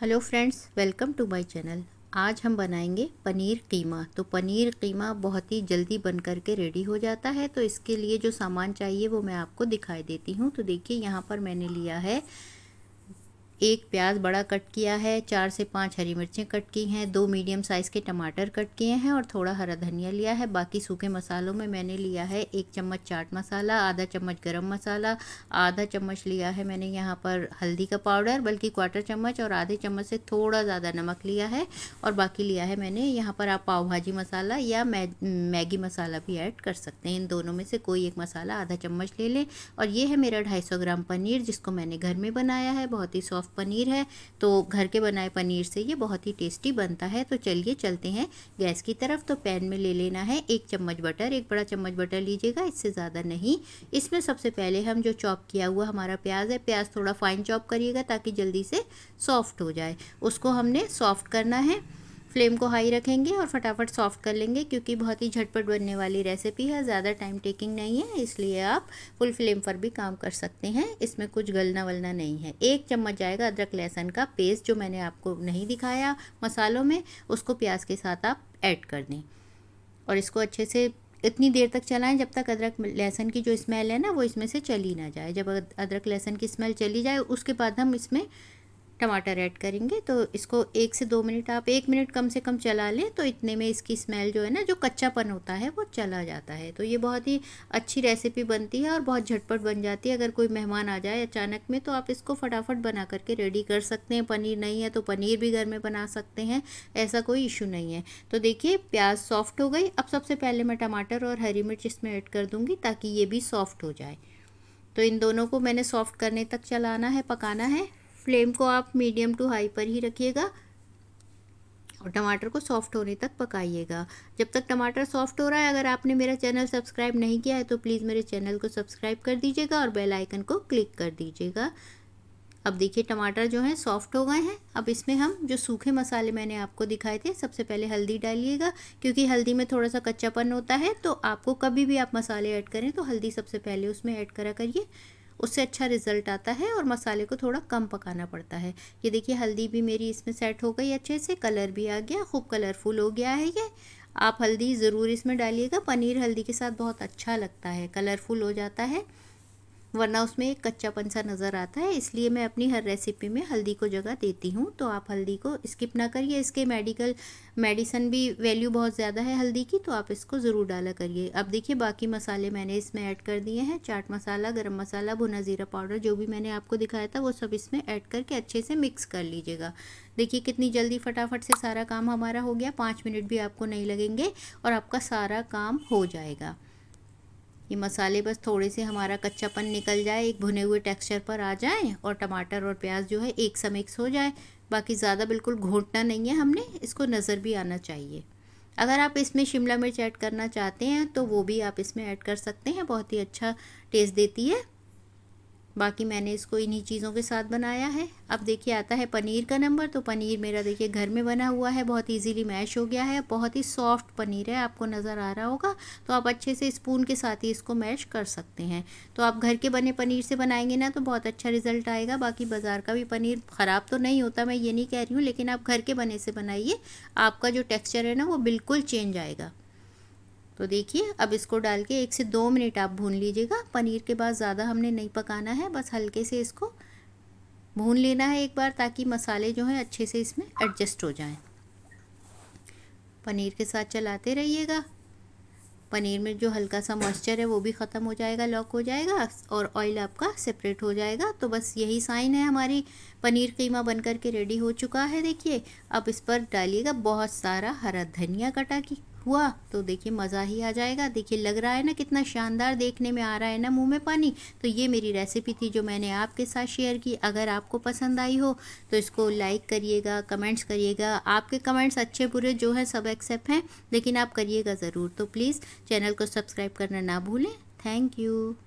hello friends welcome to my channel आज हम बनाएंगे पनीर कीमा तो पनीर कीमा बहुत ही जल्दी बन कर के रेडी हो जाता है तो इसके लिए जो सामान चाहिए वो मैं आपको दिखाई देती हूँ तो देखिए यहाँ पर मैंने लिया है एक प्याज बड़ा कट किया है चार से पाँच हरी मिर्चें कट की हैं दो मीडियम साइज़ के टमाटर कट किए हैं और थोड़ा हरा धनिया लिया है बाकी सूखे मसालों में मैंने लिया है एक चम्मच चाट मसाला आधा चम्मच गरम मसाला आधा चम्मच लिया है मैंने यहाँ पर हल्दी का पाउडर बल्कि क्वार्टर चम्मच और आधे चम्मच से थोड़ा ज़्यादा नमक लिया है और बाकी लिया है मैंने यहाँ पर आप पाव भाजी मसाला या मैगी मसाला भी ऐड कर सकते हैं इन दोनों में से कोई एक मसाला आधा चम्मच ले लें और ये है मेरा ढाई ग्राम पनीर जिसको मैंने घर में बनाया है बहुत ही सॉफ्ट हाफ़ पनीर है तो घर के बनाए पनीर से ये बहुत ही टेस्टी बनता है तो चलिए चलते हैं गैस की तरफ तो पैन में ले लेना है एक चम्मच बटर एक बड़ा चम्मच बटर लीजिएगा इससे ज़्यादा नहीं इसमें सबसे पहले हम जो चॉप किया हुआ हमारा प्याज है प्याज थोड़ा फाइन चॉप करिएगा ताकि जल्दी से सॉफ्ट हो जाए उसको हमने सॉफ्ट करना है फ्लेम को हाई रखेंगे और फटाफट सॉफ्ट कर लेंगे क्योंकि बहुत ही झटपट बनने वाली रेसिपी है ज़्यादा टाइम टेकिंग नहीं है इसलिए आप फुल फ्लेम पर भी काम कर सकते हैं इसमें कुछ गलना वलना नहीं है एक चम्मच जाएगा अदरक लहसुन का पेस्ट जो मैंने आपको नहीं दिखाया मसालों में उसको प्याज के साथ आप ऐड कर दें और इसको अच्छे से इतनी देर तक चलाएं जब तक अदरक लहसुन की जो स्मेल है ना वो इसमें से चली ना जाए जब अदरक लहसुन की स्मेल चली जाए उसके बाद हम इसमें टमाटर ऐड करेंगे तो इसको एक से दो मिनट आप एक मिनट कम से कम चला लें तो इतने में इसकी स्मेल जो है ना जो कच्चापन होता है वो चला जाता है तो ये बहुत ही अच्छी रेसिपी बनती है और बहुत झटपट बन जाती है अगर कोई मेहमान आ जाए अचानक में तो आप इसको फटाफट बना करके रेडी कर सकते हैं पनीर नहीं है तो पनीर भी घर में बना सकते हैं ऐसा कोई इशू नहीं है तो देखिए प्याज सॉफ्ट हो गई अब सबसे पहले मैं टमाटर और हरी मिर्च इसमें ऐड कर दूँगी ताकि ये भी सॉफ्ट हो जाए तो इन दोनों को मैंने सॉफ्ट करने तक चलाना है पकाना है फ्लेम को आप मीडियम टू हाई पर ही रखिएगा और टमाटर को सॉफ्ट होने तक पकाइएगा जब तक टमाटर सॉफ्ट हो रहा है अगर आपने मेरा चैनल सब्सक्राइब नहीं किया है तो प्लीज़ मेरे चैनल को सब्सक्राइब कर दीजिएगा और बेल आइकन को क्लिक कर दीजिएगा अब देखिए टमाटर जो है सॉफ्ट हो गए हैं अब इसमें हम जो सूखे मसाले मैंने आपको दिखाए थे सबसे पहले हल्दी डालिएगा क्योंकि हल्दी में थोड़ा सा कच्चापन होता है तो आपको कभी भी आप मसाले ऐड करें तो हल्दी सबसे पहले उसमें ऐड करा करिए उससे अच्छा रिज़ल्ट आता है और मसाले को थोड़ा कम पकाना पड़ता है ये देखिए हल्दी भी मेरी इसमें सेट हो गई अच्छे से कलर भी आ गया खूब कलरफुल हो गया है ये आप हल्दी ज़रूर इसमें डालिएगा पनीर हल्दी के साथ बहुत अच्छा लगता है कलरफुल हो जाता है वरना उसमें एक कच्चापन सा नज़र आता है इसलिए मैं अपनी हर रेसिपी में हल्दी को जगह देती हूँ तो आप हल्दी को स्किप ना करिए इसके मेडिकल मेडिसन भी वैल्यू बहुत ज़्यादा है हल्दी की तो आप इसको ज़रूर डाला करिए अब देखिए बाकी मसाले मैंने इसमें ऐड कर दिए हैं चाट मसाला गर्म मसाला भुना ज़ीरा पाउडर जो भी मैंने आपको दिखाया था वो सब इसमें ऐड करके अच्छे से मिक्स कर लीजिएगा देखिए कितनी जल्दी फटाफट से सारा काम हमारा हो गया पाँच मिनट भी आपको नहीं लगेंगे और आपका सारा काम हो जाएगा ये मसाले बस थोड़े से हमारा कच्चापन निकल जाए एक भुने हुए टेक्सचर पर आ जाए और टमाटर और प्याज जो है एक सा मिक्स हो जाए बाकी ज़्यादा बिल्कुल घोटना नहीं है हमने इसको नज़र भी आना चाहिए अगर आप इसमें शिमला मिर्च ऐड करना चाहते हैं तो वो भी आप इसमें ऐड कर सकते हैं बहुत ही अच्छा टेस्ट देती है बाकी मैंने इसको इन्हीं चीज़ों के साथ बनाया है अब देखिए आता है पनीर का नंबर तो पनीर मेरा देखिए घर में बना हुआ है बहुत इजीली मैश हो गया है बहुत ही सॉफ्ट पनीर है आपको नज़र आ रहा होगा तो आप अच्छे से स्पून के साथ ही इसको मैश कर सकते हैं तो आप घर के बने पनीर से बनाएंगे ना तो बहुत अच्छा रिजल्ट आएगा बाकी बाज़ार का भी पनीर ख़राब तो नहीं होता मैं ये नहीं कह रही हूँ लेकिन आप घर के बने से बनाइए आपका जो टेक्स्चर है ना वो बिल्कुल चेंज आएगा तो देखिए अब इसको डाल के एक से दो मिनट आप भून लीजिएगा पनीर के बाद ज़्यादा हमने नहीं पकाना है बस हल्के से इसको भून लेना है एक बार ताकि मसाले जो हैं अच्छे से इसमें एडजस्ट हो जाएं पनीर के साथ चलाते रहिएगा पनीर में जो हल्का सा मॉइस्चर है वो भी ख़त्म हो जाएगा लॉक हो जाएगा और ऑयल आपका सेपरेट हो जाएगा तो बस यही साइन है हमारी पनीर कीमा बन करके रेडी हो चुका है देखिए अब इस पर डालिएगा बहुत सारा हरा धनिया कटा की हुआ तो देखिए मज़ा ही आ जाएगा देखिए लग रहा है ना कितना शानदार देखने में आ रहा है ना मुंह में पानी तो ये मेरी रेसिपी थी जो मैंने आपके साथ शेयर की अगर आपको पसंद आई हो तो इसको लाइक करिएगा कमेंट्स करिएगा आपके कमेंट्स अच्छे बुरे जो हैं सब एक्सेप्ट हैं लेकिन आप करिएगा ज़रूर तो प्लीज़ चैनल को सब्सक्राइब करना ना भूलें थैंक यू